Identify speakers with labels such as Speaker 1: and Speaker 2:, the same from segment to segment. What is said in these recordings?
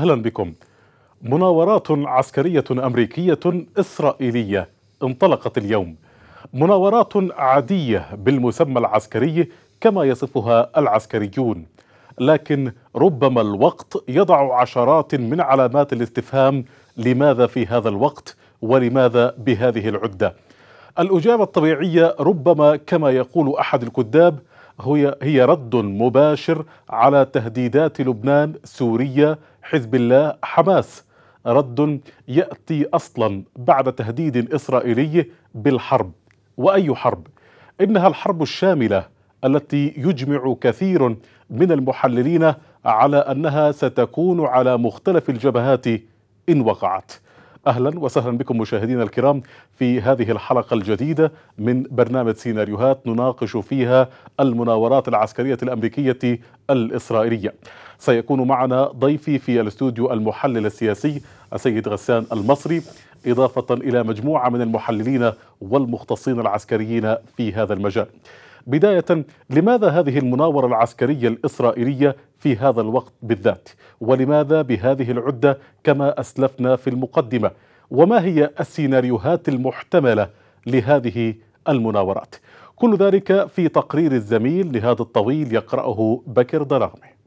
Speaker 1: أهلا بكم مناورات عسكرية أمريكية إسرائيلية انطلقت اليوم مناورات عادية بالمسمى العسكري كما يصفها العسكريون لكن ربما الوقت يضع عشرات من علامات الاستفهام لماذا في هذا الوقت ولماذا بهذه العدة الأجابة الطبيعية ربما كما يقول أحد الكتاب هي هي رد مباشر على تهديدات لبنان سوريا حزب الله حماس رد ياتي اصلا بعد تهديد اسرائيلي بالحرب واي حرب انها الحرب الشامله التي يجمع كثير من المحللين على انها ستكون على مختلف الجبهات ان وقعت اهلا وسهلا بكم مشاهدينا الكرام في هذه الحلقه الجديده من برنامج سيناريوهات نناقش فيها المناورات العسكريه الامريكيه الاسرائيليه سيكون معنا ضيفي في الاستوديو المحلل السياسي السيد غسان المصري إضافة إلى مجموعة من المحللين والمختصين العسكريين في هذا المجال بداية لماذا هذه المناورة العسكرية الإسرائيلية في هذا الوقت بالذات ولماذا بهذه العدة كما أسلفنا في المقدمة وما هي السيناريوهات المحتملة لهذه المناورات كل ذلك في تقرير الزميل لهذا الطويل يقرأه بكر دراغمي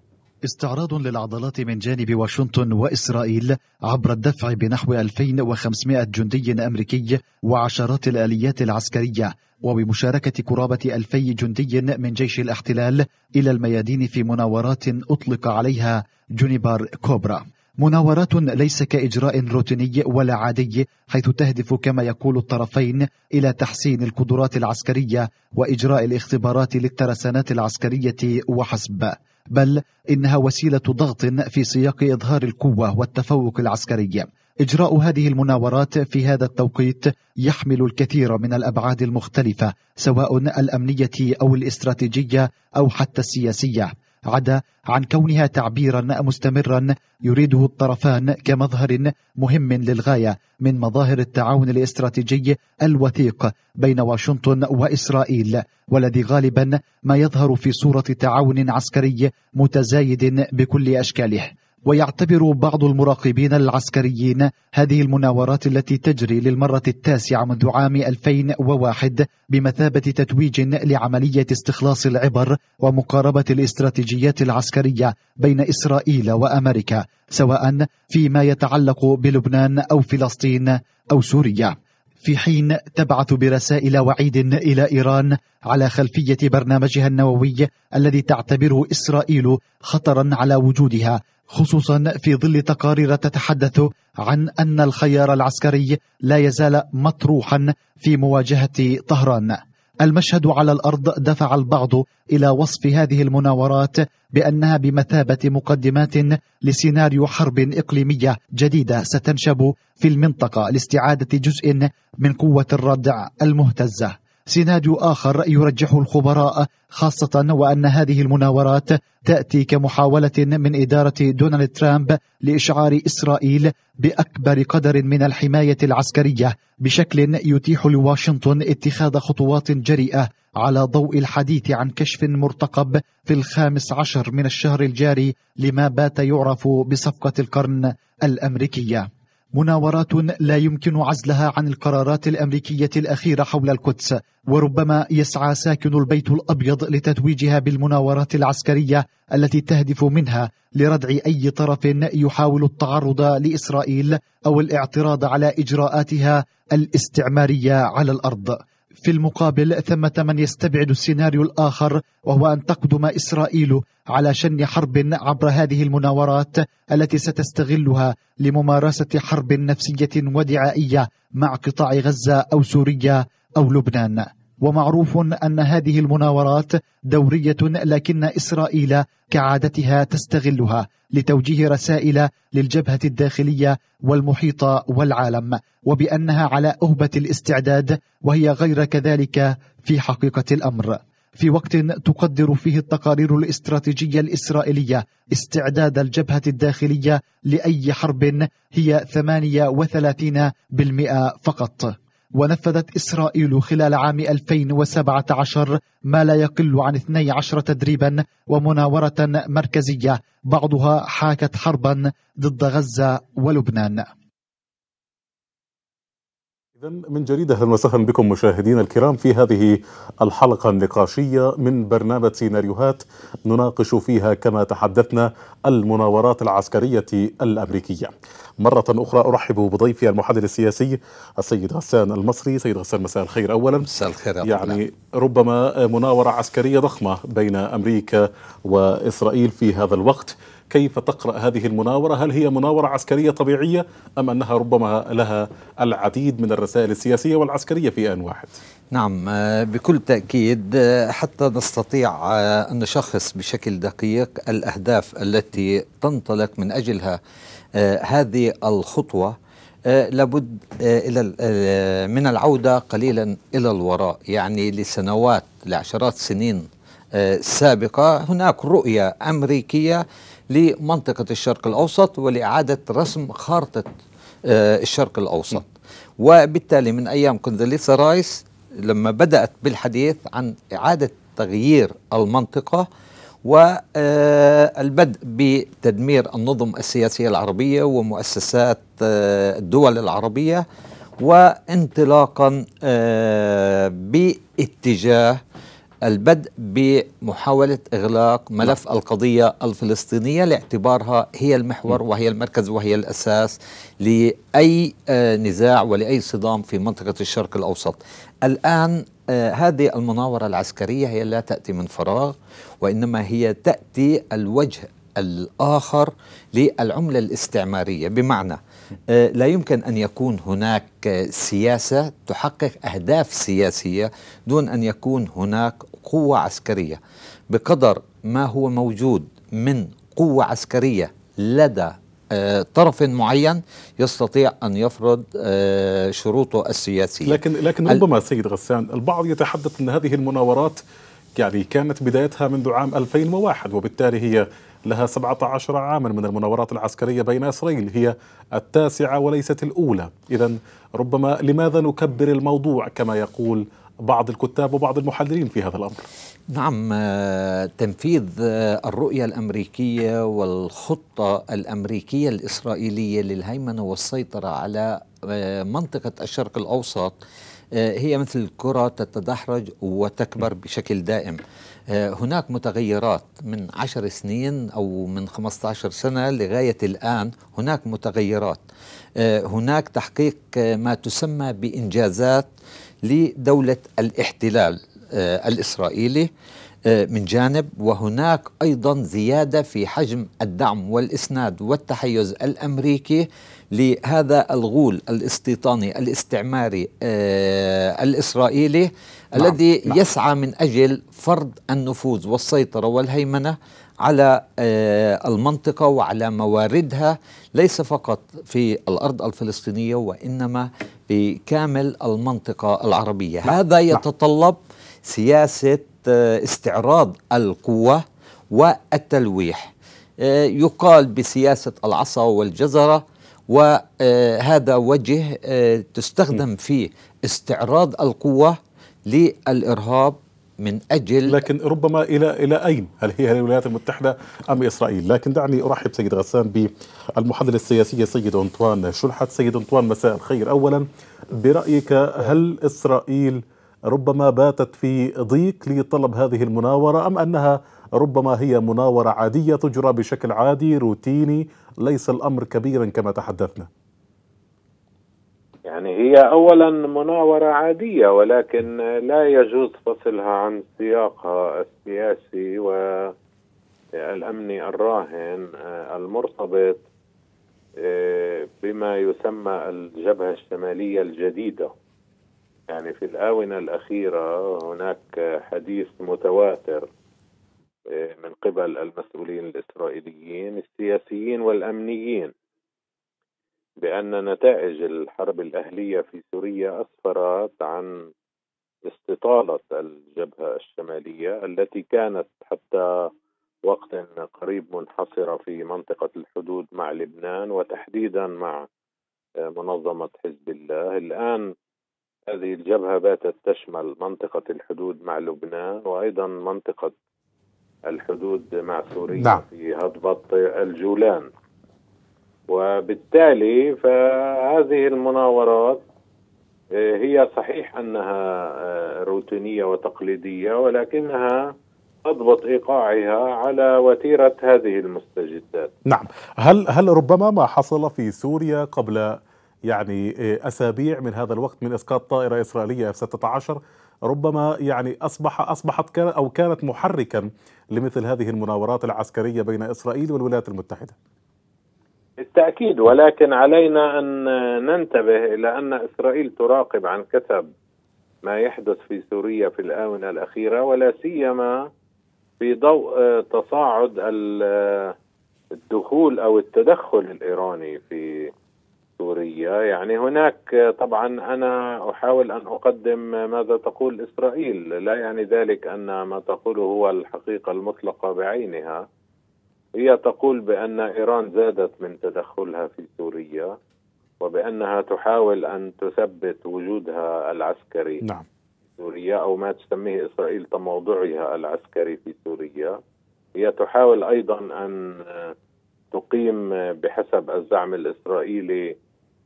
Speaker 2: استعراض للعضلات من جانب واشنطن وإسرائيل عبر الدفع بنحو 2500 جندي أمريكي وعشرات الآليات العسكرية وبمشاركة قرابة 2000 جندي من جيش الاحتلال إلى الميادين في مناورات أطلق عليها جونيبار كوبرا مناورات ليس كإجراء روتيني ولا عادي حيث تهدف كما يقول الطرفين إلى تحسين القدرات العسكرية وإجراء الاختبارات للترسانات العسكرية وحسب بل إنها وسيلة ضغط في سياق إظهار القوة والتفوق العسكري إجراء هذه المناورات في هذا التوقيت يحمل الكثير من الأبعاد المختلفة سواء الأمنية أو الاستراتيجية أو حتى السياسية عدا عن كونها تعبيرا مستمرا يريده الطرفان كمظهر مهم للغايه من مظاهر التعاون الاستراتيجي الوثيق بين واشنطن واسرائيل والذي غالبا ما يظهر في صوره تعاون عسكري متزايد بكل اشكاله ويعتبر بعض المراقبين العسكريين هذه المناورات التي تجري للمرة التاسعة منذ عام 2001 بمثابة تتويج لعملية استخلاص العبر ومقاربة الاستراتيجيات العسكرية بين إسرائيل وأمريكا سواء فيما يتعلق بلبنان أو فلسطين أو سوريا في حين تبعث برسائل وعيد الى ايران على خلفيه برنامجها النووي الذي تعتبره اسرائيل خطرا على وجودها خصوصا في ظل تقارير تتحدث عن أن الخيار العسكري لا يزال مطروحا في مواجهة طهران المشهد على الارض دفع البعض الى وصف هذه المناورات بانها بمثابه مقدمات لسيناريو حرب اقليميه جديده ستنشب في المنطقه لاستعاده جزء من قوه الردع المهتزه سيناريو آخر يرجحه الخبراء خاصة وأن هذه المناورات تأتي كمحاولة من إدارة دونالد ترامب لإشعار إسرائيل بأكبر قدر من الحماية العسكرية بشكل يتيح لواشنطن اتخاذ خطوات جريئة على ضوء الحديث عن كشف مرتقب في الخامس عشر من الشهر الجاري لما بات يعرف بصفقة القرن الأمريكية مناورات لا يمكن عزلها عن القرارات الامريكيه الاخيره حول القدس وربما يسعى ساكن البيت الابيض لتتويجها بالمناورات العسكريه التي تهدف منها لردع اي طرف يحاول التعرض لاسرائيل او الاعتراض على اجراءاتها الاستعماريه على الارض في المقابل ثمة من يستبعد السيناريو الآخر وهو أن تقدم إسرائيل على شن حرب عبر هذه المناورات التي ستستغلها لممارسة حرب نفسية ودعائية مع قطاع غزة أو سوريا أو لبنان ومعروف أن هذه المناورات دورية لكن إسرائيل كعادتها تستغلها لتوجيه رسائل للجبهة الداخلية والمحيط والعالم وبأنها على أهبة الاستعداد وهي غير كذلك في حقيقة الأمر في وقت تقدر فيه التقارير الاستراتيجيه الاسرائيليه استعداد الجبهه الداخليه لاي حرب هي 38% فقط ونفذت إسرائيل خلال عام 2017 ما لا يقل عن 12 تدريبا ومناورة مركزية بعضها حاكت حربا ضد غزة ولبنان
Speaker 1: من جديد اهلا وسهلا بكم مشاهدينا الكرام في هذه الحلقه النقاشيه من برنامج سيناريوهات نناقش فيها كما تحدثنا المناورات العسكريه الامريكيه. مرة أخرى أرحب بضيفي المحلل السياسي السيد غسان المصري سيد غسان مساء الخير أولا مساء الخير يعني ربما مناورة عسكرية ضخمة بين أمريكا وإسرائيل في هذا الوقت كيف تقرأ هذه المناورة هل هي مناورة عسكرية طبيعية أم أنها ربما لها
Speaker 3: العديد من
Speaker 1: الرسائل السياسية
Speaker 3: والعسكرية في آن واحد نعم آه، بكل تأكيد آه، حتى نستطيع آه، أن نشخص بشكل دقيق الأهداف التي تنطلق من أجلها هذه الخطوه لابد الى من العوده قليلا الى الوراء يعني لسنوات لعشرات سنين سابقه هناك رؤيه امريكيه لمنطقة الشرق الأوسط ولإعادة رسم خارطة آه، الشرق الأوسط وبالتالي من أيام كونداليسا رايس لما بدأت بالحديث عن إعادة تغيير المنطقة والبدء آه، بتدمير النظم السياسية العربية ومؤسسات آه، الدول العربية وانطلاقا باتجاه البدء بمحاولة إغلاق ملف لا. نعم. القضية الفلسطينية لاعتبارها هي المحور نعم. وهي المركز وهي الأساس لأي آه، نزاع ولأي صدام في منطقة الشرق الأوسط الآن آه، هذه المناورة العسكرية هي لا تأتي من فراغ وإنما هي تأتي الوجه الآخر للعملة الاستعمارية بمعنى آه، لا يمكن أن يكون هناك سياسة تحقق أهداف سياسية دون أن يكون هناك قوة عسكرية بقدر ما هو موجود من قوة عسكرية لدى آه، طرف معين يستطيع ان يفرض آه، شروطه السياسيه لكن لكن ربما سيد غسان البعض يتحدث ان هذه المناورات
Speaker 1: يعني كانت بدايتها منذ عام 2001 وبالتالي هي لها 17 عاما من المناورات العسكريه بين اسرائيل هي التاسعه وليست الاولى اذا ربما لماذا نكبر الموضوع كما يقول بعض الكتاب وبعض المحللين في هذا الامر.
Speaker 3: نعم آه، تنفيذ آه، الرؤيه الامريكيه والخطه الامريكيه الاسرائيليه للهيمنه والسيطره على آه، منطقه الشرق الاوسط هي مثل الكره تتدحرج وتكبر بشكل دائم هناك متغيرات من عشر سنين أو من 15 سنة لغاية الآن هناك متغيرات هناك تحقيق ما تسمى بإنجازات لدولة الاحتلال آه، الإسرائيلي آه، من جانب وهناك أيضا زيادة في حجم الدعم والإسناد والتحيز الأمريكي لهذا الغول الاستيطاني الاستعماري آه، الإسرائيلي نعم. الذي نعم. يسعى من أجل فرض النفوذ والسيطرة والهيمنة على المنطقة وعلى مواردها ليس فقط في الأرض الفلسطينية وإنما بكامل المنطقة العربية نعم، هذا نعم. يتطلب سياسة آه، استعراض القوة والتلويح آه، يقال بسياسة العصا والجزرة وهذا آه، وجه تستخدم فيه استعراض القوة للإرهاب من
Speaker 1: اجل لكن ربما الى الى اين؟ هل هي الولايات المتحده ام اسرائيل؟ لكن دعني ارحب سيد غسان بالمحلل السياسي سيد انطوان شلحت، سيد انطوان مساء الخير، اولا برايك هل اسرائيل ربما باتت في ضيق لطلب هذه المناوره ام انها ربما هي مناوره عاديه تجرى بشكل عادي روتيني ليس الامر كبيرا كما تحدثنا؟
Speaker 4: يعني هي اولا مناوره عاديه ولكن لا يجوز فصلها عن سياقها السياسي والامني الراهن آه، المرتبط آه، بما يسمى الجبهه الشماليه الجديده يعني في الاونه الاخيره هناك حديث متواتر آه، من قبل المسؤولين الاسرائيليين السياسيين والامنيين بأن نتائج الحرب الأهلية في سوريا أسفرت عن استطالة الجبهة الشمالية التي كانت حتى وقت قريب منحصرة في منطقة الحدود مع لبنان وتحديدا مع منظمة حزب الله الآن هذه الجبهة باتت تشمل منطقة الحدود مع لبنان وأيضا منطقة الحدود مع سوريا نعم. في هضبة الجولان وبالتالي فهذه المناورات آه، هي صحيح انها آه، روتينيه وتقليديه ولكنها تضبط ايقاعها على وتيره هذه المستجدات.
Speaker 1: نعم، هل هل ربما ما حصل في سوريا قبل يعني آه، اسابيع من هذا الوقت من اسقاط طائره اسرائيليه اف 16 ربما يعني اصبح اصبحت او كانت محركا لمثل هذه المناورات العسكريه بين اسرائيل والولايات المتحده.
Speaker 4: بالتأكيد ولكن علينا أن ننتبه إلى أن إسرائيل تراقب عن كثب ما يحدث في سوريا في الآونة الأخيرة ولا سيما في ضوء آه، تصاعد آه، الدخول أو التدخل الإيراني في سوريا يعني هناك آه، طبعا أنا أحاول أن أقدم ماذا تقول إسرائيل لا يعني ذلك أن ما تقوله هو الحقيقة المطلقة بعينها هي تقول بأن إيران زادت من تدخلها في سوريا وبأنها تحاول أن تثبت وجودها العسكري نعم. في سوريا أو ما تسميه إسرائيل تموضعها العسكري في سوريا هي تحاول أيضا أن تقيم بحسب الزعم الإسرائيلي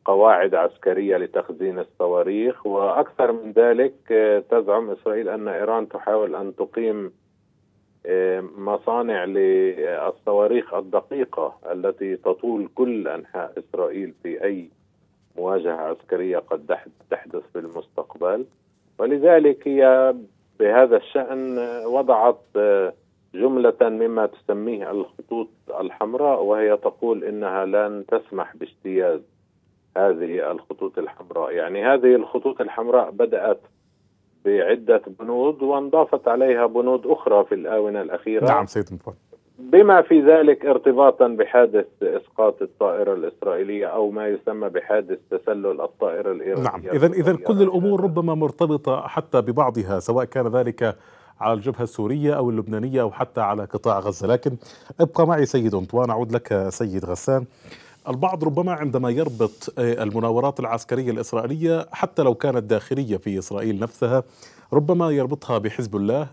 Speaker 4: قواعد عسكرية لتخزين الصواريخ وأكثر من ذلك تزعم إسرائيل أن إيران تحاول أن تقيم آه، مصانع للصواريخ الدقيقة التي تطول كل أنحاء إسرائيل في أي مواجهة عسكرية قد تحدث في المستقبل ولذلك هي بهذا الشأن آه، وضعت آه، جملة مما تسميه الخطوط الحمراء وهي تقول إنها لن تسمح باجتياز هذه الخطوط الحمراء يعني هذه الخطوط الحمراء بدأت بعدة بنود وانضافت عليها بنود أخرى في الآونة الأخيرة نعم سيد مطلق بما في ذلك ارتباطا بحادث اسقاط الطائره الاسرائيليه او ما يسمى بحادث تسلل الطائره الايرانيه نعم اذا اذا كل
Speaker 1: الامور ربما مرتبطه حتى ببعضها سواء كان ذلك على الجبهه السوريه او اللبنانيه او حتى على قطاع غزه لكن ابقى معي سيد انطوان اعود لك سيد غسان البعض ربما عندما يربط آه، المناورات العسكرية الإسرائيلية حتى لو كانت داخلية في إسرائيل نفسها ربما يربطها بحزب الله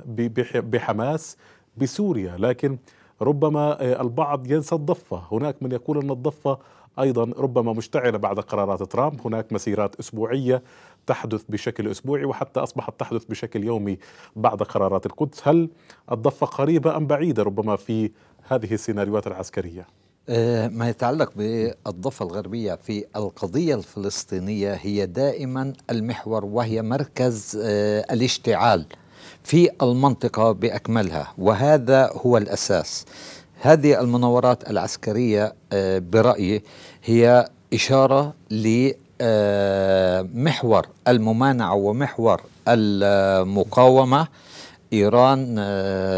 Speaker 1: بحماس بسوريا لكن ربما آه، البعض ينسى الضفة هناك من يقول أن الضفة أيضا ربما مشتعلة بعد قرارات ترامب هناك مسيرات أسبوعية تحدث بشكل أسبوعي وحتى أصبحت تحدث بشكل يومي بعد قرارات القدس هل الضفة قريبة أم بعيدة ربما في هذه السيناريوهات العسكرية؟
Speaker 3: آه، ما يتعلق بالضفة الغربية في القضية الفلسطينية هي دائما المحور وهي مركز آه، الاشتعال في المنطقة بأكملها وهذا هو الأساس هذه المناورات العسكرية آه، برأيي هي إشارة لمحور الممانعة ومحور المقاومة إيران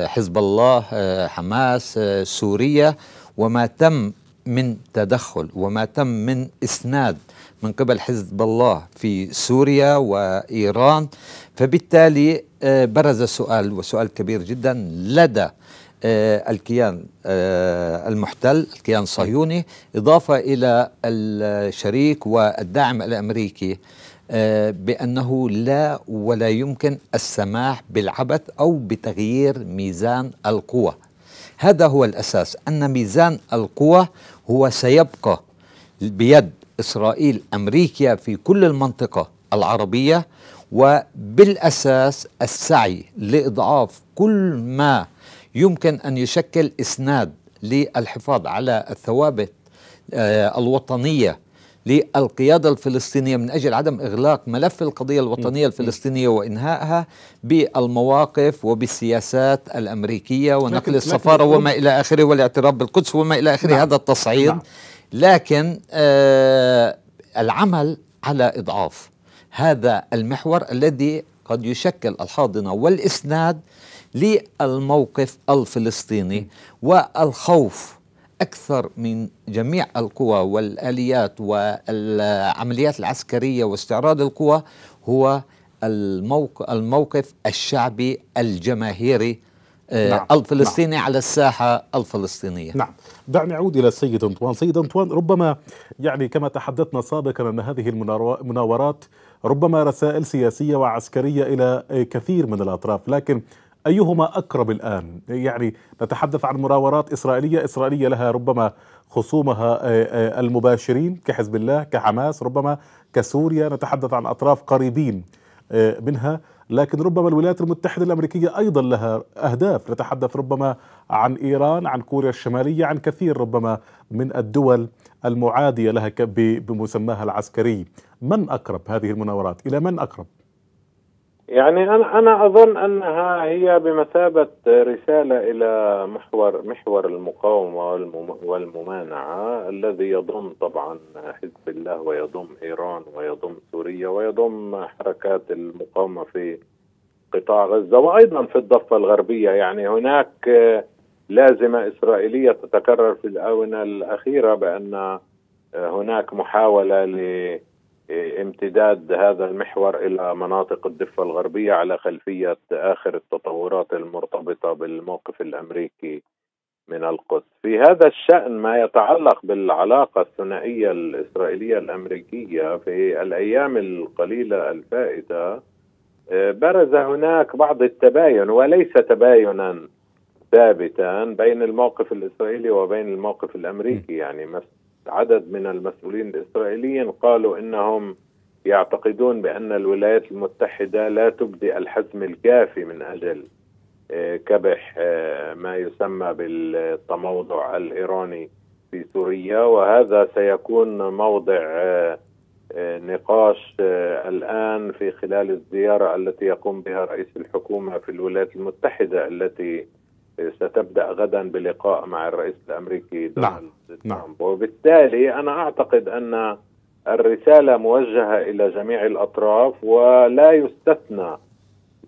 Speaker 3: حزب الله حماس سوريا وما تم من تدخل وما تم من اسناد من قبل حزب الله في سوريا وايران فبالتالي آه، برز سؤال وسؤال كبير جدا لدى آه، الكيان آه، المحتل الكيان الصهيوني اضافه الى الشريك والداعم الامريكي بانه لا ولا يمكن السماح بالعبث او بتغيير ميزان القوى هذا هو الأساس أن ميزان القوى هو سيبقى بيد إسرائيل أمريكا في كل المنطقة العربية وبالأساس السعي لإضعاف كل ما يمكن أن يشكل إسناد للحفاظ على الثوابت آه، الوطنية للقيادة الفلسطينية من أجل عدم إغلاق ملف القضية الوطنية الفلسطينية وإنهائها بالمواقف وبالسياسات الأمريكية ونقل السفارة وما إلى آخره والاعتراف بالقدس وما إلى آخره نعم. هذا التصعيد نعم. لكن آه العمل على إضعاف هذا المحور الذي قد يشكل الحاضنة والإسناد للموقف الفلسطيني والخوف أكثر من جميع القوى والآليات والعمليات العسكرية واستعراض القوى هو الموقف الشعبي الجماهيري آه، نعم،, نعم. الفلسطيني نعم. على الساحة الفلسطينية نعم دعني أعود إلى السيد
Speaker 1: أنطوان سيد أنطوان ربما يعني كما تحدثنا سابقا أن هذه المناورات ربما رسائل سياسية وعسكرية إلى كثير من الأطراف لكن أيهما أقرب الآن يعني نتحدث عن مراورات إسرائيلية إسرائيلية لها ربما خصومها آه، آه، المباشرين كحزب الله كحماس ربما كسوريا نتحدث عن أطراف قريبين آه، منها لكن ربما الولايات المتحدة الأمريكية أيضا لها أهداف نتحدث ربما عن إيران عن كوريا الشمالية عن كثير ربما من الدول المعادية لها بمسماها العسكري من أقرب هذه المناورات إلى من أقرب؟
Speaker 4: يعني انا انا اظن انها هي بمثابه رساله الى محور محور المقاومه والممانعه الذي يضم طبعا حزب الله ويضم ايران ويضم سوريا ويضم حركات المقاومه في قطاع غزه وايضا في الضفه الغربيه يعني هناك لازمه اسرائيليه تتكرر في الاونه الاخيره بان هناك محاوله ل امتداد هذا المحور الى مناطق الضفه الغربيه على خلفيه اخر التطورات المرتبطه بالموقف الامريكي من القدس. في هذا الشان ما يتعلق بالعلاقه الثنائيه الاسرائيليه الامريكيه في الايام القليله الفائته آه، برز هناك بعض التباين وليس تباينا ثابتا بين الموقف الاسرائيلي وبين الموقف الامريكي يعني عدد من المسؤولين الاسرائيليين قالوا انهم يعتقدون بان الولايات المتحده لا تبدي الحزم الكافي من اجل آه، كبح آه، ما يسمى بالتموضع الايراني في سوريا وهذا سيكون موضع آه، نقاش الان في خلال الزياره التي يقوم بها رئيس الحكومه في الولايات المتحده التي ستبدا غدا بلقاء مع الرئيس الامريكي نعم، دونالد نعم. ترامب وبالتالي انا اعتقد ان الرساله موجهه الى جميع الاطراف ولا يستثنى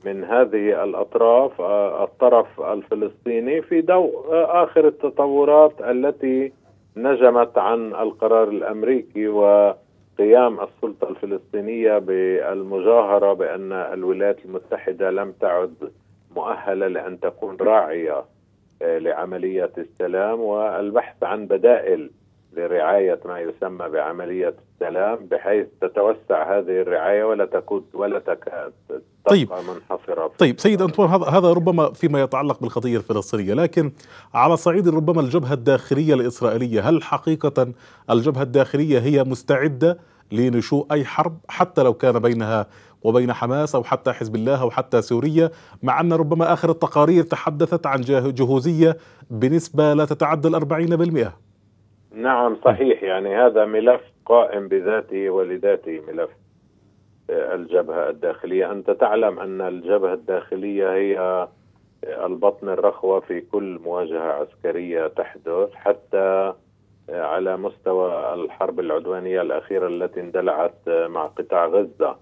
Speaker 4: من هذه الاطراف آه، الطرف الفلسطيني في ضوء آه، اخر التطورات التي نجمت عن القرار الامريكي وقيام السلطه الفلسطينيه بالمجاهره بان الولايات المتحده لم تعد مؤهله لان تكون راعيه آه، لعمليه السلام والبحث عن بدائل لرعايه ما يسمى بعمليه السلام بحيث تتوسع هذه الرعايه ولا تكون ولا تكاد طيب منحصره
Speaker 1: طيب سيد انطوان هذا هذا ربما فيما يتعلق بالقضيه الفلسطينيه لكن على صعيد ربما الجبهه الداخليه الاسرائيليه هل حقيقه الجبهه الداخليه هي مستعده لنشوء اي حرب حتى لو كان بينها وبين حماس أو حتى حزب الله أو حتى سوريا مع أن ربما آخر التقارير تحدثت عن جهوزية بنسبة لا تتعدى الأربعين بالمئة
Speaker 4: نعم صحيح يعني هذا ملف قائم بذاته ولذاته ملف آه، الجبهة الداخلية أنت تعلم أن الجبهة الداخلية هي آه، البطن الرخوة في كل مواجهة عسكرية تحدث حتى آه، على مستوى الحرب العدوانية الأخيرة التي اندلعت مع قطاع غزة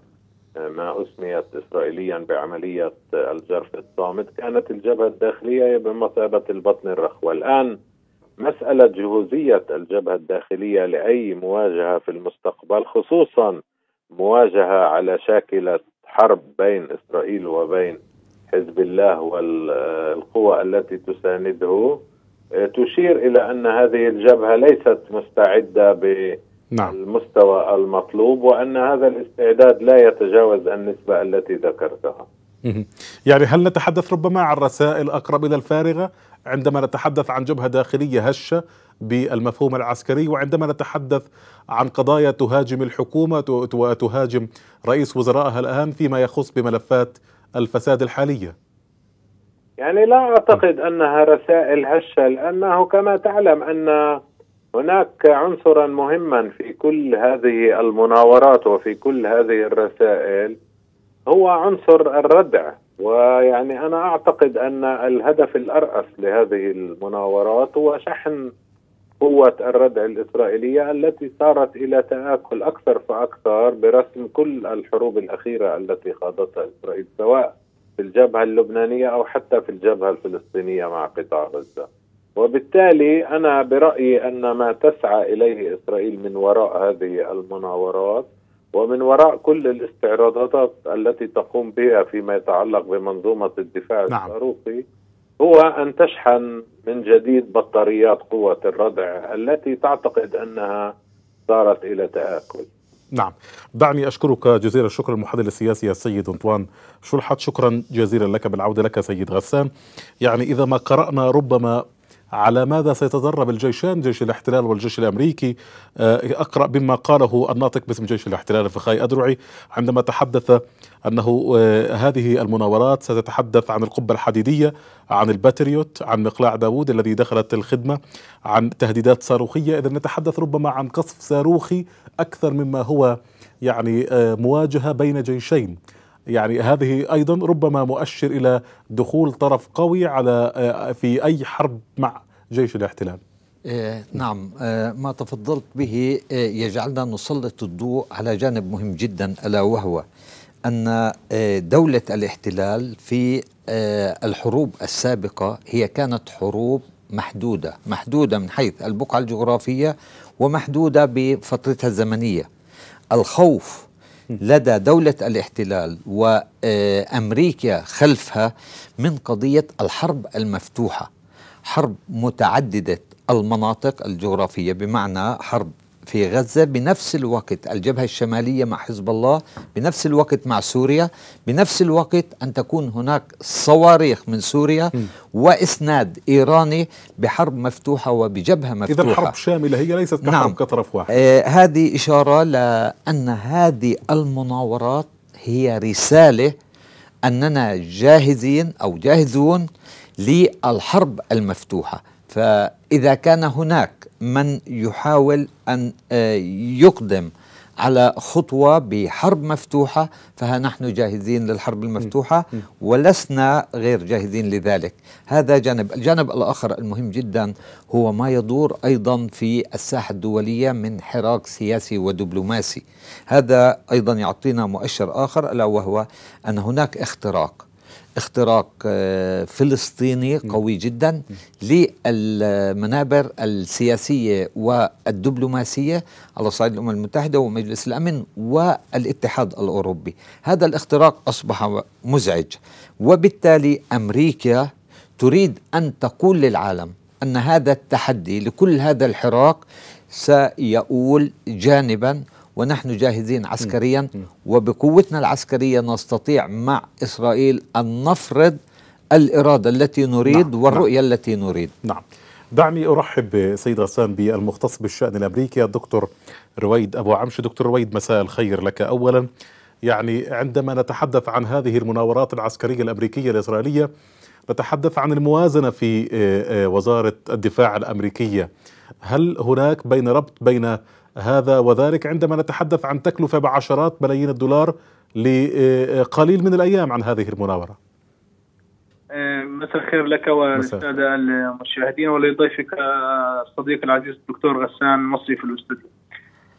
Speaker 4: ما اسميت اسرائيليا بعمليه الجرف الصامت كانت الجبهه الداخليه بمثابه البطن الرخوه، الان مساله جهوزيه الجبهه الداخليه لاي مواجهه في المستقبل خصوصا مواجهه على شاكله حرب بين اسرائيل وبين حزب الله والقوى التي تسانده تشير الى ان هذه الجبهه ليست مستعده ب نعم. المستوى المطلوب وأن هذا الاستعداد لا يتجاوز النسبة التي ذكرتها
Speaker 1: يعني هل نتحدث ربما عن رسائل أقرب إلى الفارغة عندما نتحدث عن جبهة داخلية هشة بالمفهوم العسكري وعندما نتحدث عن قضايا تهاجم الحكومة وتهاجم رئيس وزرائها الآن فيما يخص بملفات الفساد الحالية
Speaker 4: يعني لا أعتقد أنها رسائل هشة لأنه كما تعلم أن هناك عنصرا مهما في كل هذه المناورات وفي كل هذه الرسائل هو عنصر الردع ويعني انا اعتقد ان الهدف الارأس لهذه المناورات هو شحن قوة الردع الإسرائيلية التي صارت إلى تآكل أكثر فأكثر برسم كل الحروب الأخيرة التي خاضتها إسرائيل سواء في الجبهة اللبنانية أو حتى في الجبهة الفلسطينية مع قطاع غزة وبالتالي انا برايي ان ما تسعى اليه اسرائيل من وراء هذه المناورات ومن وراء كل الاستعراضات التي تقوم بها فيما يتعلق بمنظومه الدفاع نعم. الصاروخي هو ان تشحن من جديد بطاريات قوه الردع التي تعتقد انها صارت الى تاكل.
Speaker 1: نعم دعني أشكرك جزيل الشكر المحلل السياسي السيد أنطوان شلحت شكرا جزيلا لك بالعودة لك سيد غسان يعني إذا ما قرأنا ربما على ماذا سيتدرب الجيشان جيش الاحتلال والجيش الامريكي آه، اقرا بما قاله الناطق باسم جيش الاحتلال فخاي ادرعي عندما تحدث انه آه، هذه المناورات ستتحدث عن القبه الحديديه عن الباتريوت عن مقلاع داوود الذي دخلت الخدمه عن تهديدات صاروخيه اذا نتحدث ربما عن قصف صاروخي اكثر مما هو يعني آه، مواجهه بين جيشين يعني هذه ايضا ربما مؤشر الى دخول طرف قوي
Speaker 3: على آه، في اي حرب مع جيش الاحتلال إيه، نعم آه، ما تفضلت به آه، يجعلنا نسلط الضوء على جانب مهم جدا الا وهو ان دوله الاحتلال في الحروب السابقه هي كانت حروب محدوده محدوده من حيث البقعه الجغرافيه ومحدوده بفترتها الزمنيه الخوف لدى دولة الاحتلال وأمريكا خلفها من قضية الحرب المفتوحة حرب متعددة المناطق الجغرافية بمعنى حرب في غزة بنفس الوقت الجبهة الشمالية مع حزب الله بنفس الوقت مع سوريا بنفس الوقت أن تكون هناك صواريخ من سوريا وإسناد إيراني بحرب مفتوحة وبجبهة مفتوحة إذا حرب
Speaker 1: شاملة هي ليست كحرب نعم. كطرف واحد
Speaker 3: آه هذه إشارة لأن هذه المناورات هي رسالة أننا جاهزين أو جاهزون للحرب المفتوحة فإذا كان هناك من يحاول أن آه، يقدم على خطوة بحرب مفتوحة فها نحن جاهزين للحرب المفتوحة ولسنا غير جاهزين لذلك هذا جانب الجانب الآخر المهم جدا هو ما يدور أيضا في الساحة الدولية من حراك سياسي ودبلوماسي هذا أيضا يعطينا مؤشر آخر ألا وهو أن هناك اختراق اختراق آه، فلسطيني قوي جدا للمنابر السياسية والدبلوماسية على صعيد الأمم المتحدة ومجلس الأمن والاتحاد الأوروبي هذا الاختراق أصبح مزعج وبالتالي أمريكا تريد أن تقول للعالم أن هذا التحدي لكل هذا الحراك سيؤول جانبا ونحن جاهزين عسكريا وبقوتنا العسكرية نستطيع مع إسرائيل أن نفرض الإرادة التي نريد نعم. والرؤية
Speaker 1: نعم. التي نريد نعم دعني أرحب سيد غسان بالمختص بالشأن الأمريكي الدكتور رويد أبو عمش دكتور رويد مساء الخير لك أولا يعني عندما نتحدث عن هذه المناورات العسكرية الأمريكية الإسرائيلية نتحدث عن الموازنة في آه، آه، وزارة الدفاع الأمريكية هل هناك بين ربط بين هذا وذلك عندما نتحدث عن تكلفة بعشرات ملايين الدولار لقليل من الأيام عن هذه المناورة
Speaker 5: آه، مساء الخير لك وللساده المشاهدين ولضيفك الصديق العزيز الدكتور غسان مصري في الاستوديو.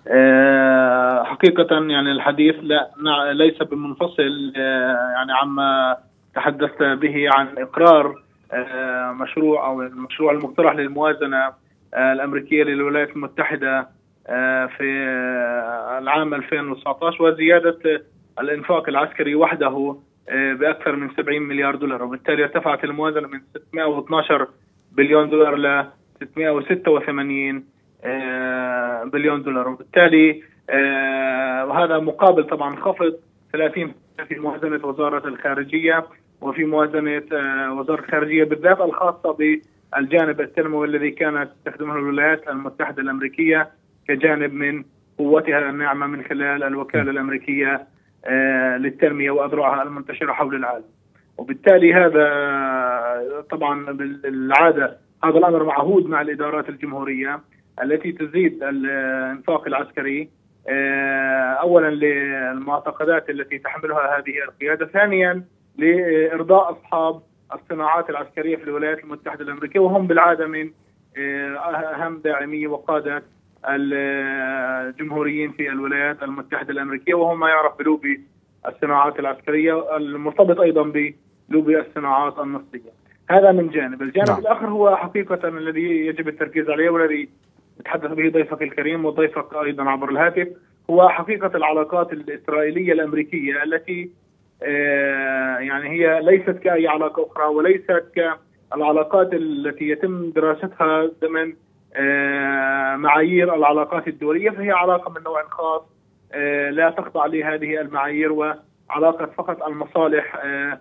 Speaker 5: آه، حقيقة يعني الحديث لا ليس بمنفصل آه، يعني عما تحدثت به عن اقرار مشروع او المشروع المقترح للموازنة الامريكية للولايات المتحدة آه، في آه، العام 2019 وزيادة آه، الإنفاق العسكري وحده بأكثر من 70 مليار دولار وبالتالي ارتفعت الموازنة من 612 بليون دولار ل 686 بليون دولار وبالتالي وهذا مقابل طبعا خفض 30 في موازنة وزارة الخارجية وفي موازنة وزارة الخارجية بالذات الخاصة بالجانب التنموي الذي كانت تستخدمه الولايات المتحدة الأمريكية كجانب من قوتها الناعمه من خلال الوكاله الامريكيه آه، للتنميه واذرعها المنتشره حول العالم. وبالتالي هذا طبعا بالعاده هذا الامر معهود مع الادارات الجمهوريه التي تزيد الانفاق العسكري آه، اولا للمعتقدات التي تحملها هذه القياده، ثانيا لارضاء اصحاب الصناعات العسكريه في الولايات المتحده الامريكيه وهم بالعاده من آه، اهم داعمي وقاده الجمهوريين في الولايات المتحده الامريكيه وهم ما يعرف بلوبي الصناعات العسكريه المرتبط ايضا بلوبي الصناعات النفطيه. هذا من جانب، الجانب نعم. الاخر هو حقيقه الذي يجب التركيز عليه والذي يتحدث به ضيفك الكريم وضيفك ايضا عبر الهاتف هو حقيقه العلاقات الاسرائيليه الامريكيه التي آه، يعني هي ليست كاي علاقه اخرى وليست كالعلاقات التي يتم دراستها ضمن آه، معايير العلاقات الدولية فهي علاقة من نوع خاص آه، لا تخضع لهذه المعايير وعلاقة فقط المصالح آه،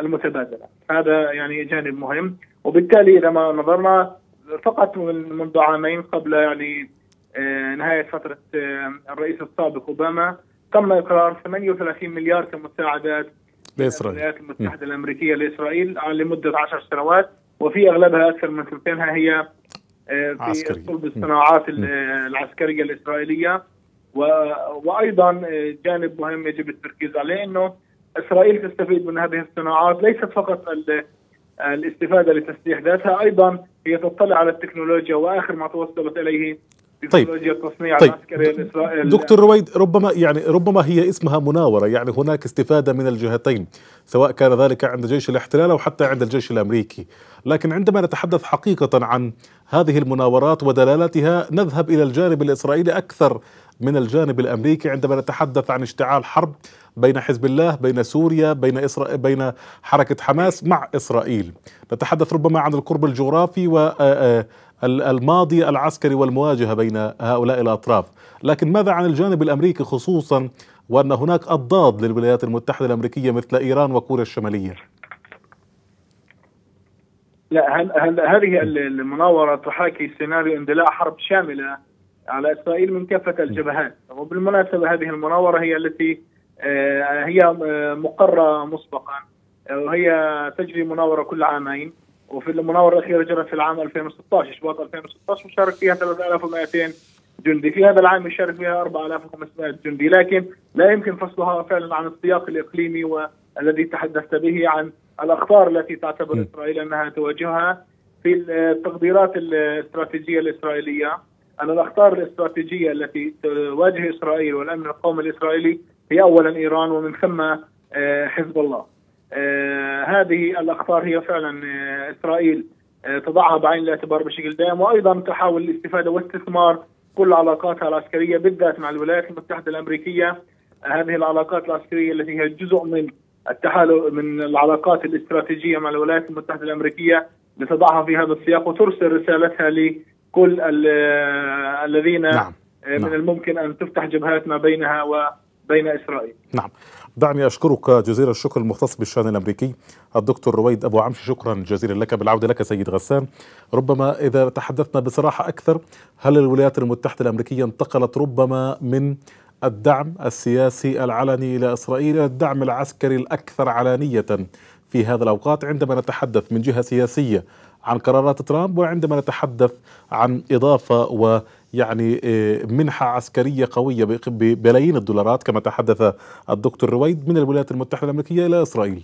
Speaker 5: المتبادلة هذا يعني جانب مهم وبالتالي إذا ما نظرنا فقط منذ عامين قبل يعني نهاية فترة الرئيس السابق أوباما تم إقرار 38 مليار كمساعدات لإسرائيل الولايات المتحدة الأمريكية لإسرائيل لمدة 10 سنوات وفي اغلبها اكثر من ثلثينها هي آه، في صلب الصناعات العسكريه الاسرائيليه وايضا آه، جانب مهم يجب التركيز عليه انه اسرائيل تستفيد من هذه الصناعات ليست فقط الاستفاده لتسليح ذاتها ايضا هي تطلع على التكنولوجيا واخر ما توصلت اليه طيب طيب. العسكري الاسرائيلي دكتور رويد
Speaker 1: ربما يعني ربما هي اسمها مناوره يعني هناك استفاده من الجهتين سواء كان ذلك عند جيش الاحتلال او حتى عند الجيش الامريكي لكن عندما نتحدث حقيقه عن هذه المناورات ودلالاتها نذهب الى الجانب الاسرائيلي اكثر من الجانب الامريكي عندما نتحدث عن اشتعال حرب بين حزب الله بين سوريا بين إسرائيل بين حركه حماس مع اسرائيل نتحدث ربما عن القرب الجغرافي و الماضي العسكري والمواجهه بين هؤلاء الاطراف، لكن ماذا عن الجانب الامريكي خصوصا وان هناك اضداد للولايات المتحده الامريكيه مثل ايران وكوريا الشماليه؟
Speaker 5: لا هل هل هذه المناوره تحاكي سيناريو اندلاع حرب شامله على اسرائيل من كافه الجبهات، وبالمناسبه هذه المناوره هي التي آه، هي آه، مقره مسبقا وهي تجري مناوره كل عامين وفي المناورة الأخيرة جرت في العام 2016 شباط 2016 وشارك فيها 3200 جندي في هذا العام يشارك فيها 4500 جندي لكن لا يمكن فصلها فعلا عن السياق الإقليمي والذي تحدثت به عن الأخطار التي تعتبر إسرائيل أنها تواجهها في التقديرات الاستراتيجية الإسرائيلية أن الأخطار الاستراتيجية التي تواجه إسرائيل والأمن القومي الإسرائيلي هي أولا إيران ومن ثم آه، حزب الله آه، هذه الاخطار هي فعلا آه، اسرائيل آه، تضعها بعين الاعتبار بشكل دائم وايضا تحاول الاستفاده واستثمار كل علاقاتها العسكريه بالذات مع الولايات المتحده الامريكيه هذه العلاقات العسكريه التي هي جزء من التحالف من العلاقات الاستراتيجيه مع الولايات المتحده الامريكيه لتضعها في هذا السياق وترسل رسالتها لكل الذين نعم. من نعم. الممكن ان تفتح جبهات ما بينها وبين اسرائيل.
Speaker 1: نعم. دعني أشكرك جزيل الشكر المختص بالشأن الأمريكي الدكتور رويد أبو عمش شكرا جزيلا لك بالعودة لك سيد غسان ربما إذا تحدثنا بصراحة أكثر هل الولايات المتحدة الأمريكية انتقلت ربما من الدعم السياسي العلني إلى إسرائيل إلى الدعم العسكري الأكثر علانية في هذا الأوقات عندما نتحدث من جهة سياسية عن قرارات ترامب وعندما نتحدث عن إضافة و يعني آه، منحة عسكرية قوية ببلايين الدولارات كما تحدث الدكتور رويد من الولايات المتحدة الأمريكية إلى إسرائيل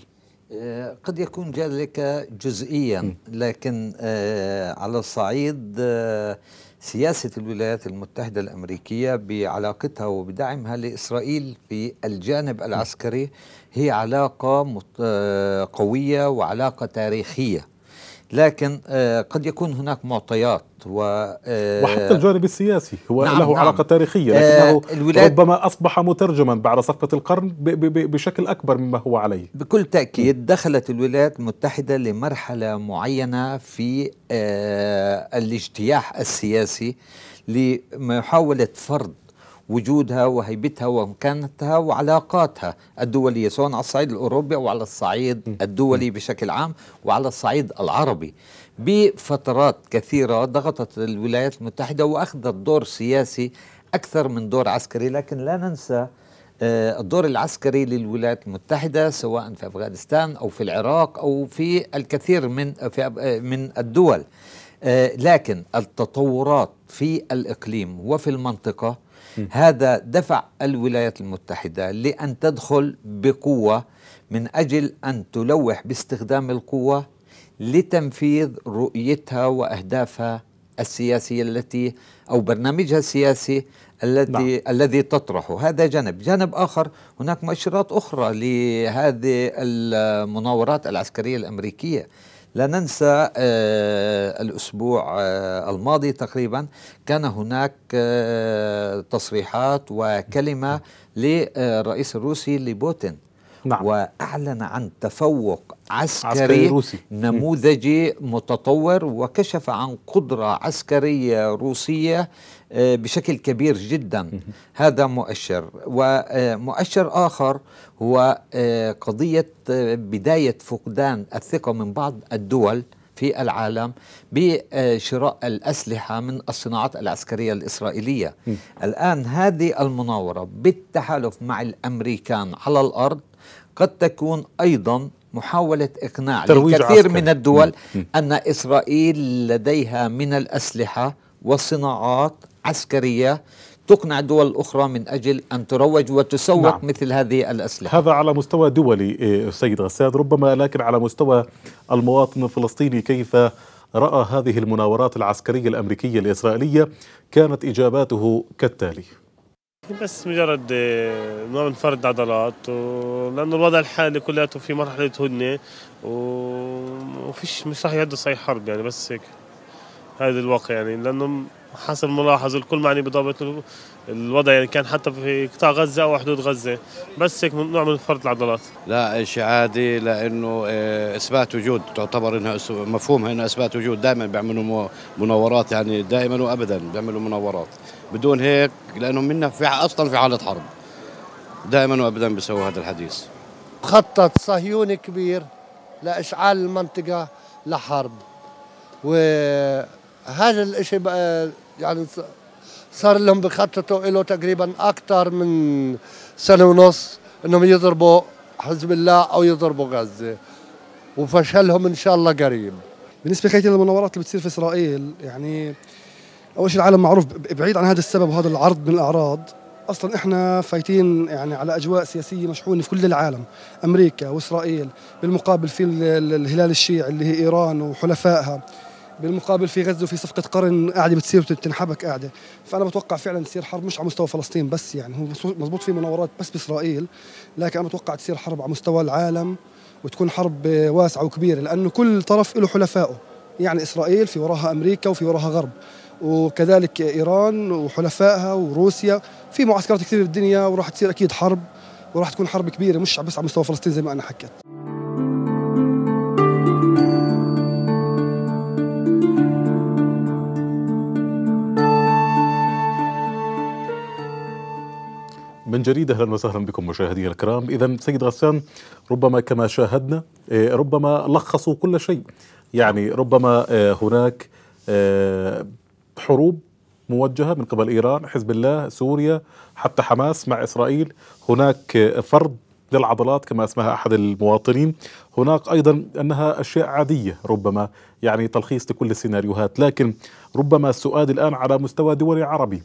Speaker 3: آه، قد يكون ذلك جزئيا لكن آه، على الصعيد سياسة الولايات المتحدة الأمريكية بعلاقتها وبدعمها لإسرائيل في الجانب العسكري هي علاقة قوية وعلاقة تاريخية لكن آه، قد يكون هناك معطيات و آه، وحتى الجانب
Speaker 1: السياسي هو نعم له نعم علاقه تاريخيه آه، لكنه ربما اصبح مترجما بعد صفقه القرن بشكل اكبر مما هو عليه
Speaker 3: بكل تاكيد دخلت الولايات المتحده لمرحله معينه في الاجتياح السياسي لمحاوله فرض وجودها وهيبتها ومكانتها وعلاقاتها الدولية سواء على الصعيد الأوروبي أو على الصعيد الدولي بشكل عام وعلى الصعيد العربي بفترات كثيرة ضغطت الولايات المتحدة وأخذت دور سياسي أكثر من دور عسكري لكن لا ننسى آه، الدور العسكري للولايات المتحدة سواء في أفغانستان أو في العراق أو في الكثير من في آه، من الدول آه، لكن التطورات في الإقليم وفي المنطقة هذا دفع الولايات المتحدة لأن تدخل بقوة من أجل أن تلوح باستخدام القوة لتنفيذ رؤيتها وأهدافها السياسية التي أو برنامجها السياسي الذي نعم. الذي تطرحه هذا جانب جانب آخر هناك مؤشرات أخرى لهذه المناورات العسكرية الأمريكية لا ننسى آه، الأسبوع آه، الماضي تقريبا كان هناك آه، تصريحات وكلمة للرئيس الروسي لبوتين نعم. وأعلن عن تفوق عسكري, عسكري روسي. نموذجي متطور وكشف عن قدرة عسكرية روسية آه، بشكل كبير جدا هذا مؤشر ومؤشر آخر هو آه، قضية آه، بداية فقدان الثقة من بعض الدول في العالم بشراء الأسلحة من الصناعات العسكرية الإسرائيلية م. الآن هذه المناورة بالتحالف مع الأمريكان على الأرض قد تكون أيضا محاولة إقناع كثير من الدول مم. أن إسرائيل لديها من الأسلحة وصناعات عسكرية تقنع الدول الأخرى من أجل أن تروج وتسوق نعم. مثل هذه الأسلحة هذا على مستوى دولي إيه، سيد غساد ربما لكن على مستوى
Speaker 1: المواطن الفلسطيني كيف رأى هذه المناورات العسكرية الأمريكية الإسرائيلية كانت إجاباته كالتالي
Speaker 5: بس مجرد نوع آه، من فرد عضلات ولانه الوضع الحالي كلياته في مرحله هدنه وفيش مش راح يعدوا صحيح حرب يعني بس هيك هذا الواقع يعني لانه حسب ملاحظ الكل معني بضابط الوضع يعني كان حتى في قطاع غزه او حدود غزه بس هيك نوع من فرط العضلات
Speaker 6: لا شيء عادي لانه آه، اثبات وجود تعتبر انها مفهومها انها اثبات وجود دائما بيعملوا مناورات يعني دائما وابدا بيعملوا مناورات بدون هيك لانه منا في اصلا في حاله حرب دائما وابدا بيسووا هذا الحديث
Speaker 2: خطط صهيوني كبير لاشعال المنطقه لحرب وهذا الشيء يعني صار لهم بخططوا له تقريبا اكثر من سنه ونص انهم يضربوا حزب الله او يضربوا غزه وفشلهم
Speaker 5: ان شاء الله قريب بالنسبه لخيتي المناورات اللي بتصير في اسرائيل يعني اول شيء العالم معروف بعيد عن هذا السبب وهذا العرض من الاعراض اصلا احنا فايتين يعني على اجواء سياسيه مشحونه في كل العالم امريكا واسرائيل بالمقابل في الهلال الشيعي اللي هي ايران وحلفائها بالمقابل في غزه وفي صفقه قرن قاعده بتصير بتنحبك قاعده فانا بتوقع فعلا تصير حرب مش على مستوى فلسطين بس يعني هو مزبوط في مناورات بس باسرائيل لكن انا بتوقع تصير حرب على مستوى العالم وتكون حرب واسعه وكبيره لانه كل طرف له حلفائه يعني اسرائيل في وراها امريكا وفي وراها غرب وكذلك ايران وحلفائها وروسيا في معسكرات كثير بالدنيا وراح تصير اكيد حرب وراح تكون حرب كبيره مش بس على مستوى فلسطين زي ما انا حكيت
Speaker 1: من جديد اهلا وسهلا بكم مشاهدينا الكرام، اذا سيد غسان ربما كما شاهدنا آه، ربما لخصوا كل شيء، يعني ربما آه، هناك آه، حروب موجهه من قبل ايران حزب الله سوريا حتى حماس مع اسرائيل هناك فرض للعضلات كما اسمها احد المواطنين هناك ايضا انها اشياء عاديه ربما يعني تلخيص لكل السيناريوهات لكن ربما السؤال الان على مستوى دولي عربي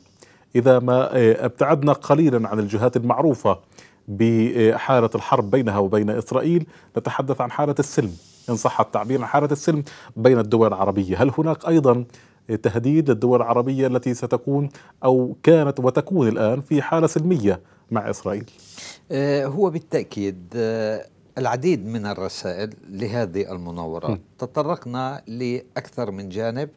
Speaker 1: اذا ما آه، ابتعدنا قليلا عن الجهات المعروفه بحاله الحرب بينها وبين اسرائيل نتحدث عن حاله السلم ان صح التعبير عن حاله السلم بين الدول العربيه هل هناك ايضا تهديد للدول العربية التي ستكون أو كانت وتكون الآن في حالة سلمية مع إسرائيل
Speaker 3: آه، هو بالتأكيد آه، العديد من الرسائل لهذه المناورة تطرقنا لأكثر من جانب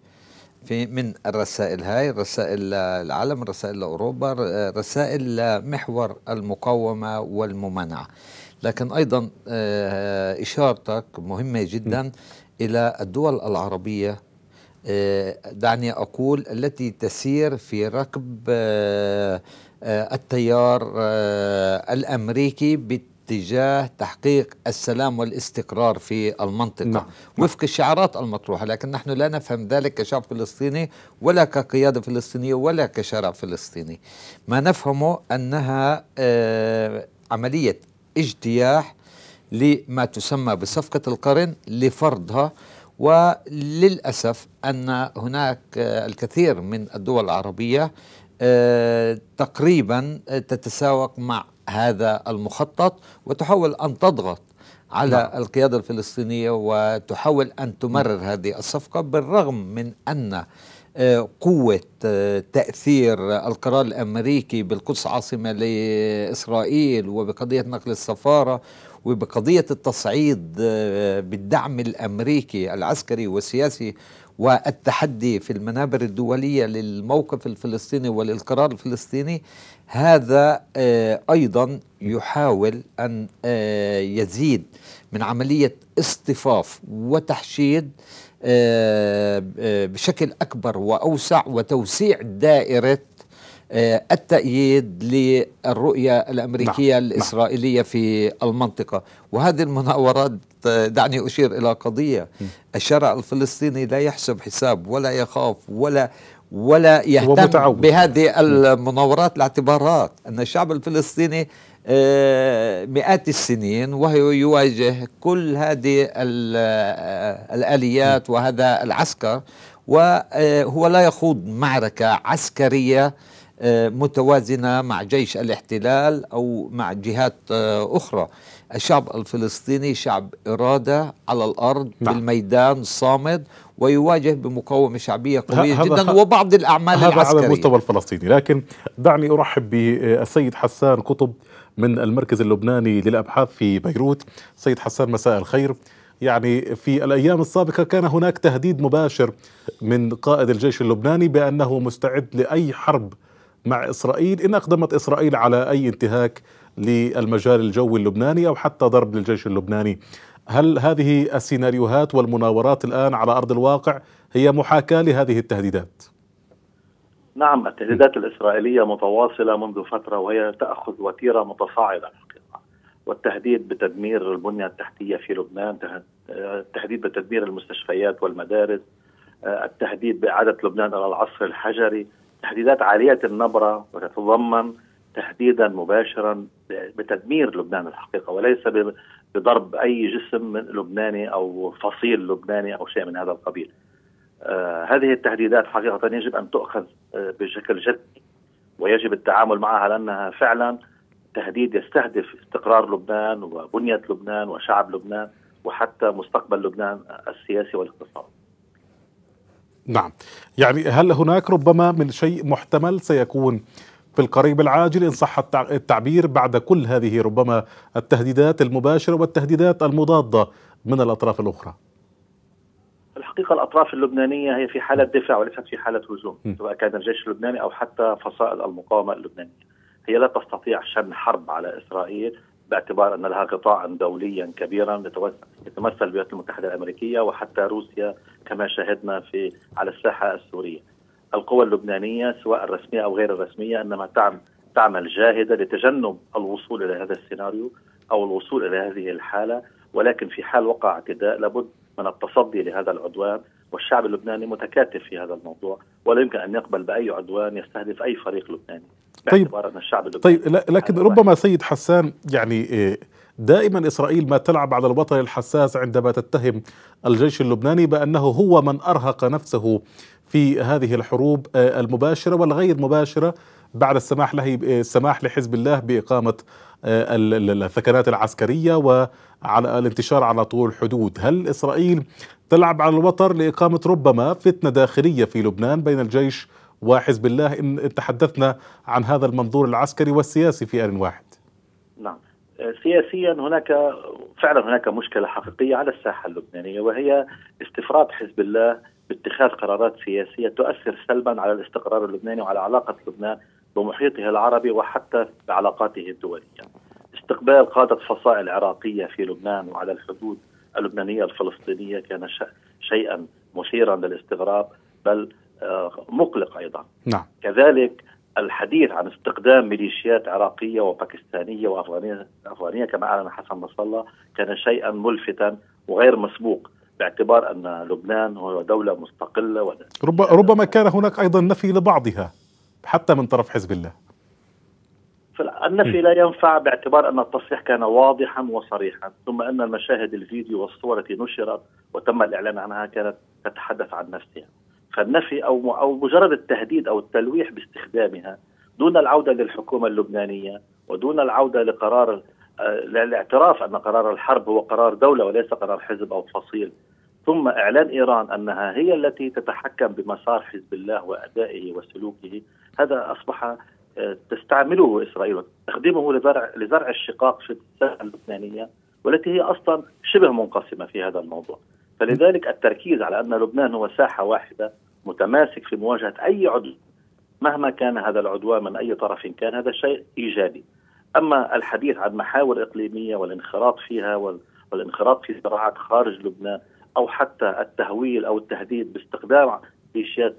Speaker 3: في من الرسائل هاي رسائل للعالم رسائل لأوروبا رسائل لمحور المقاومة والممانعة لكن أيضا آه، إشارتك مهمة جدا إلى الدول العربية آه، دعني أقول التي تسير في ركب آه، آه، التيار الأمريكي باتجاه تحقيق السلام والاستقرار في المنطقة نعم،, نعم. وفق الشعارات المطروحة لكن نحن لا نفهم ذلك كشعب فلسطيني ولا كقيادة فلسطينية ولا كشارع فلسطيني ما نفهمه أنها عملية اجتياح لما تسمى بصفقة القرن لفرضها وللأسف أن هناك الكثير من الدول العربية آه، تقريبا تتساوق مع هذا المخطط وتحاول أن تضغط على نعم. القيادة الفلسطينية وتحاول أن تمرر نعم. هذه الصفقة بالرغم من أن آه، قوة آه، تأثير القرار الأمريكي بالقدس عاصمة لإسرائيل وبقضية نقل السفارة وبقضية التصعيد آه، بالدعم الأمريكي العسكري والسياسي والتحدي في المنابر الدولية للموقف الفلسطيني وللقرار الفلسطيني هذا آه، أيضا يحاول أن آه، يزيد من عملية اصطفاف وتحشيد بشكل أكبر وأوسع وتوسيع دائرة آه، التأييد للرؤية الأمريكية نعم. نعم. الإسرائيلية نعم. في المنطقة وهذه المناورات آه، دعني أشير إلى قضية م. الشارع الفلسطيني لا يحسب حساب ولا يخاف ولا ولا يهتم بهذه نعم. المناورات لاعتبارات أن الشعب الفلسطيني آه، مئات السنين وهو يواجه كل هذه الآليات وهذا العسكر وهو لا يخوض معركة عسكرية آه، متوازنه مع جيش الاحتلال او مع جهات آه، اخرى الشعب الفلسطيني شعب اراده على الارض نعم. بالميدان صامد ويواجه بمقاومه شعبيه قويه هذا جدا وبعض الاعمال هذا العسكريه على المستوى
Speaker 1: الفلسطيني لكن دعني ارحب بالسيد حسان قطب من المركز اللبناني للابحاث في بيروت سيد حسان مساء الخير يعني في الايام السابقه كان هناك تهديد مباشر من قائد الجيش اللبناني بانه مستعد لاي حرب مع إسرائيل إن أقدمت إسرائيل على أي انتهاك للمجال الجوي اللبناني أو حتى ضرب للجيش اللبناني هل هذه السيناريوهات والمناورات الآن على أرض الواقع هي محاكاة لهذه التهديدات؟
Speaker 6: نعم التهديدات الإسرائيلية متواصلة منذ فترة وهي تأخذ وتيرة متصاعدة الحقيقة والتهديد بتدمير البنية التحتية في لبنان التهديد بتدمير المستشفيات والمدارس التهديد بإعادة لبنان إلى العصر الحجري تهديدات عالية النبرة وتتضمن تهديدا مباشرا بتدمير لبنان الحقيقة وليس بضرب أي جسم لبناني أو فصيل لبناني أو شيء من هذا القبيل آه هذه التهديدات حقيقة يجب أن تؤخذ آه بشكل جدي ويجب التعامل معها لأنها فعلا تهديد يستهدف استقرار لبنان وبنية لبنان وشعب لبنان وحتى مستقبل لبنان السياسي والاقتصادي
Speaker 1: نعم يعني هل هناك ربما من شيء محتمل سيكون في القريب العاجل إن صح التعبير بعد كل هذه ربما التهديدات المباشرة والتهديدات المضادة من الأطراف الأخرى
Speaker 6: الحقيقة الأطراف اللبنانية هي في حالة دفاع وليست في حالة هجوم سواء كان الجيش اللبناني أو حتى فصائل المقاومة اللبنانية هي لا تستطيع شن حرب على إسرائيل باعتبار ان لها قطاعا دوليا كبيرا يتمثل الولايات المتحده الامريكيه وحتى روسيا كما شاهدنا في على الساحه السوريه. القوى اللبنانيه سواء الرسميه او غير الرسميه انما تعمل جاهده لتجنب الوصول الى هذا السيناريو او الوصول الى هذه الحاله ولكن في حال وقع اعتداء لابد من التصدي لهذا العدوان والشعب اللبناني متكاتف في هذا الموضوع ولا يمكن ان يقبل باي عدوان يستهدف اي فريق لبناني طيب ان الشعب طيب
Speaker 1: لكن ربما سيد حسان يعني آه، دائما اسرائيل ما تلعب على الوتر الحساس عندما تتهم الجيش اللبناني بانه هو من ارهق نفسه في هذه الحروب آه، المباشره والغير مباشره بعد السماح له آه، السماح لحزب الله باقامه الثكنات العسكريه وعلى الانتشار على طول الحدود، هل اسرائيل تلعب على الوتر لاقامه ربما فتنه داخليه في لبنان بين الجيش وحزب الله إن تحدثنا عن هذا المنظور العسكري والسياسي في آن واحد
Speaker 6: نعم آه، سياسيا هناك فعلا هناك مشكلة حقيقية على الساحة اللبنانية وهي استفراد حزب الله باتخاذ قرارات سياسية تؤثر سلبا على الاستقرار اللبناني وعلى علاقة لبنان بمحيطه العربي وحتى بعلاقاته الدولية استقبال قادة فصائل عراقية في لبنان وعلى الحدود اللبنانية الفلسطينية كان شيئا مثيرا للاستغراب بل آه، مقلق ايضا نعم. كذلك الحديث عن استخدام ميليشيات عراقيه وباكستانيه وافغانيه افغانيه كما اعلن حسن نصر الله كان شيئا ملفتا وغير مسبوق باعتبار ان لبنان هو دوله مستقله و...
Speaker 1: رب... ربما كان هناك ايضا نفي لبعضها حتى من طرف حزب الله
Speaker 6: النفي لا ينفع باعتبار ان التصريح كان واضحا وصريحا، ثم ان المشاهد الفيديو والصور التي نشرت وتم الاعلان عنها كانت تتحدث عن نفسها. فالنفي او او مجرد التهديد او التلويح باستخدامها دون العوده للحكومه اللبنانيه ودون العوده لقرار الاعتراف آه، ان قرار الحرب هو قرار دوله وليس قرار حزب او فصيل ثم اعلان ايران انها هي التي تتحكم بمسار حزب الله وادائه وسلوكه هذا اصبح آه، تستعمله اسرائيل وتستخدمه لزرع لزرع الشقاق في الساحه اللبنانيه والتي هي اصلا شبه منقسمه في هذا الموضوع فلذلك التركيز على ان لبنان هو ساحه واحده متماسك في مواجهه اي عدوان مهما كان هذا العدوان من اي طرف كان هذا شيء ايجابي. اما الحديث عن محاور اقليميه والانخراط فيها والانخراط في صراعات خارج لبنان او حتى التهويل او التهديد باستخدام ميليشيات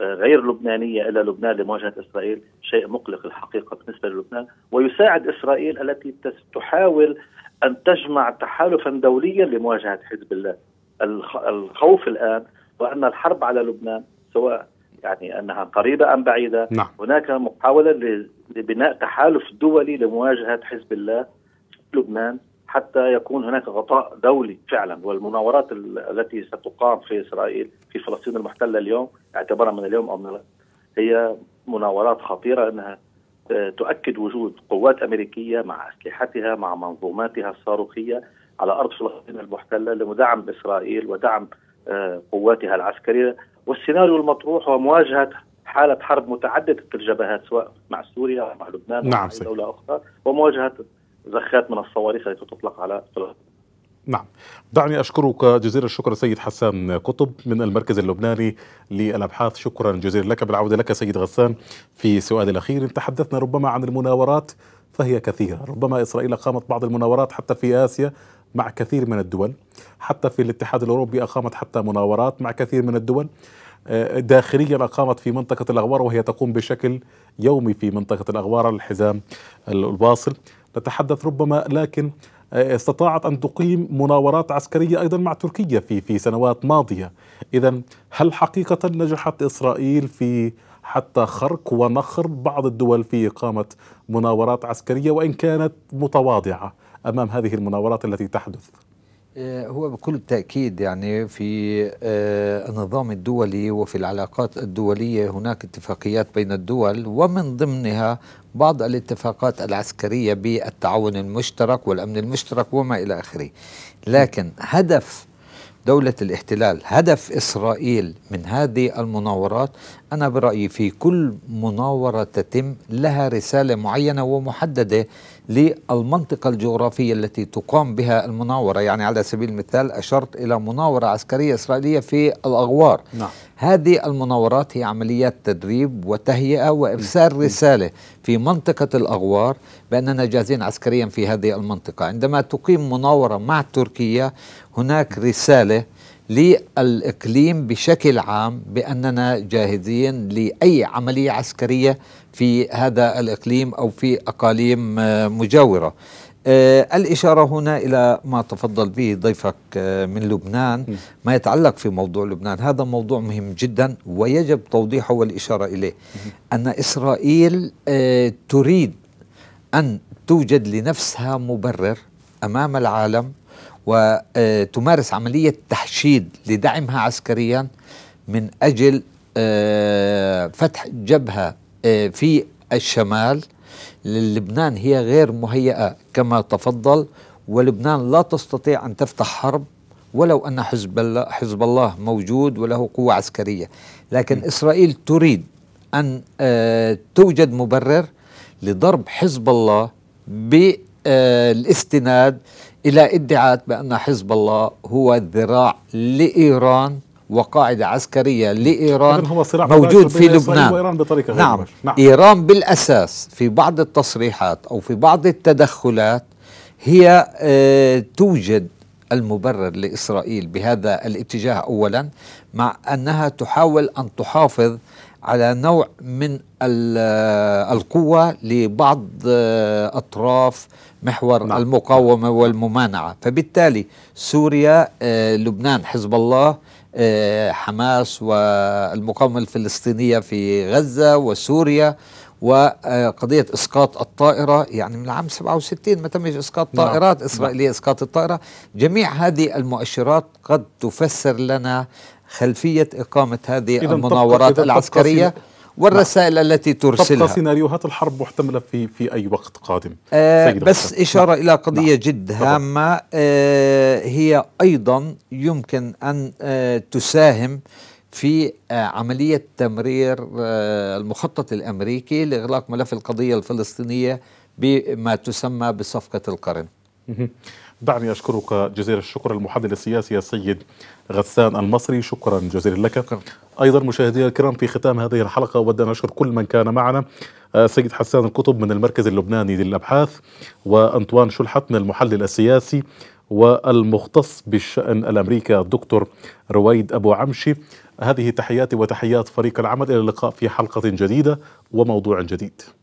Speaker 6: غير لبنانيه الى لبنان لمواجهه اسرائيل شيء مقلق الحقيقه بالنسبه للبنان ويساعد اسرائيل التي تحاول ان تجمع تحالفا دوليا لمواجهه حزب الله الخوف الان وان الحرب على لبنان سواء يعني انها قريبه ام بعيده نعم. هناك محاوله لبناء تحالف دولي لمواجهه حزب الله في لبنان حتى يكون هناك غطاء دولي فعلا والمناورات التي ستقام في اسرائيل في فلسطين المحتله اليوم اعتبارا من اليوم او من هي مناورات خطيره انها آه، تؤكد وجود قوات امريكيه مع اسلحتها مع منظوماتها الصاروخيه على ارض فلسطين المحتله لمدعم اسرائيل ودعم قواتها العسكريه والسيناريو المطروح هو مواجهه حاله حرب متعدده الجبهات سواء مع سوريا او مع لبنان نعم او دوله اخرى ومواجهه زخات من الصواريخ التي تطلق على فلسطين
Speaker 1: نعم دعني أشكرك جزيل الشكر سيد حسان قطب من المركز اللبناني للأبحاث شكرا جزيلا لك بالعودة لك سيد غسان في سؤال الأخير تحدثنا ربما عن المناورات فهي كثيرة ربما إسرائيل قامت بعض المناورات حتى في آسيا مع كثير من الدول حتى في الاتحاد الأوروبي أقامت حتى مناورات مع كثير من الدول آه، داخليا أقامت في منطقة الأغوار وهي تقوم بشكل يومي في منطقة الأغوار الحزام الواصل نتحدث ربما لكن آه، استطاعت أن تقيم مناورات عسكرية أيضا مع تركيا في في سنوات ماضية إذا هل حقيقة نجحت إسرائيل في حتى خرق ونخر بعض الدول في إقامة مناورات عسكرية وإن كانت متواضعة امام هذه المناورات التي تحدث
Speaker 3: آه، هو بكل تأكيد يعني في آه، النظام الدولي وفي العلاقات الدولية هناك اتفاقيات بين الدول ومن ضمنها بعض الاتفاقات العسكرية بالتعاون المشترك والأمن المشترك وما إلى آخره لكن هدف دولة الاحتلال هدف إسرائيل من هذه المناورات أنا برأيي في كل مناورة تتم لها رسالة معينة ومحددة للمنطقة الجغرافية التي تقام بها المناورة يعني على سبيل المثال أشرت إلى مناورة عسكرية إسرائيلية في الأغوار نعم. هذه المناورات هي عمليات تدريب وتهيئة وإرسال رسالة في منطقة الأغوار بأننا جاهزين عسكريا في هذه المنطقة عندما تقيم مناورة مع تركيا هناك رسالة للإقليم بشكل عام بأننا جاهزين لأي عملية عسكرية في هذا الإقليم أو في أقاليم آه، مجاورة آه، الإشارة هنا إلى ما تفضل به ضيفك آه، من لبنان ما يتعلق في موضوع لبنان هذا موضوع مهم جدا ويجب توضيحه والإشارة إليه أن إسرائيل تريد أن توجد لنفسها مبرر أمام العالم وتمارس عملية تحشيد لدعمها عسكريا من أجل آه، فتح جبهة آه، في الشمال للبنان هي غير مهيئة كما تفضل ولبنان لا تستطيع أن تفتح حرب ولو أن حزب الله, حزب الله موجود وله قوة عسكرية لكن م. إسرائيل تريد أن آه، توجد مبرر لضرب حزب الله بالاستناد إلى ادعاء بأن حزب الله هو الذراع لإيران وقاعدة عسكرية لإيران هو صراع موجود في لبنان وإيران بطريقة غير نعم. نعم إيران بالأساس في بعض التصريحات أو في بعض التدخلات هي أه توجد المبرر لإسرائيل بهذا الاتجاه أولا مع أنها تحاول أن تحافظ على نوع من القوة لبعض آه، أطراف محور نعم. المقاومة والممانعة فبالتالي سوريا آه، لبنان حزب الله آه، حماس والمقاومة الفلسطينية في غزة وسوريا وقضية إسقاط الطائرة يعني من عام 67 ما تمش إسقاط نعم. طائرات نعم. إسرائيلية إسقاط الطائرة جميع هذه المؤشرات قد تفسر لنا خلفية إقامة هذه المناورات العسكرية والرسائل نعم. التي ترسلها تبقى
Speaker 1: سيناريوهات الحرب محتملة في في أي وقت قادم
Speaker 3: آه بس حسن. إشارة نعم. إلى قضية نعم. جد هامة آه هي أيضا يمكن أن آه تساهم في آه، عملية تمرير آه، المخطط الأمريكي لإغلاق ملف القضية الفلسطينية بما تسمى بصفقة القرن
Speaker 1: دعني أشكرك جزيل الشكر المحلل السياسي السيد غسان المصري شكرا جزيلا لك أيضا مشاهدينا الكرام في ختام هذه الحلقة أود أن أشكر كل من كان معنا السيد آه، حسان القطب من المركز اللبناني للأبحاث وأنطوان شلحت من المحلل السياسي والمختص بالشأن الأمريكي الدكتور رويد أبو عمشي هذه تحياتي وتحيات فريق العمل إلى اللقاء في حلقة جديدة وموضوع جديد